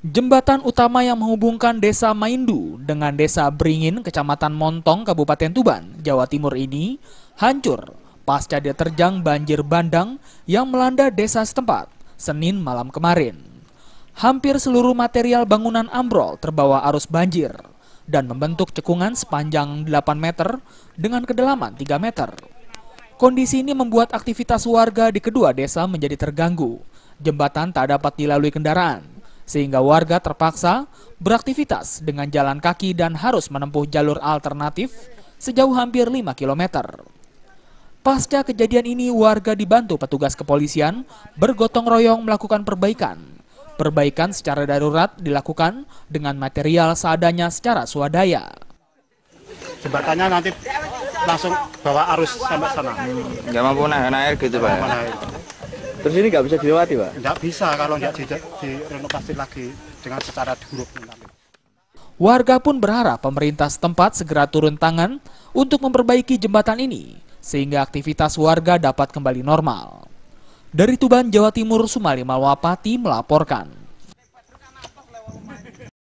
Jembatan utama yang menghubungkan Desa Maindu dengan Desa Beringin, Kecamatan Montong, Kabupaten Tuban, Jawa Timur ini hancur pasca diterjang banjir bandang yang melanda desa setempat Senin malam kemarin. Hampir seluruh material bangunan ambrol terbawa arus banjir dan membentuk cekungan sepanjang 8 meter dengan kedalaman 3 meter. Kondisi ini membuat aktivitas warga di kedua desa menjadi terganggu. Jembatan tak dapat dilalui kendaraan, sehingga warga terpaksa beraktivitas dengan jalan kaki dan harus menempuh jalur alternatif sejauh hampir 5 km. Pasca kejadian ini, warga dibantu petugas kepolisian bergotong royong melakukan perbaikan. Perbaikan secara darurat dilakukan dengan material seadanya secara swadaya. Jembatannya nanti langsung bawa arus sampai sana. Enggak mampu nahan air gitu Pak? Terus ini enggak bisa dilewati Pak? Enggak bisa kalau nggak direnovasi lagi dengan secara grup. Warga pun berharap pemerintah setempat segera turun tangan untuk memperbaiki jembatan ini sehingga aktivitas warga dapat kembali normal. Dari Tuban, Jawa Timur, Sumali Malwapati melaporkan.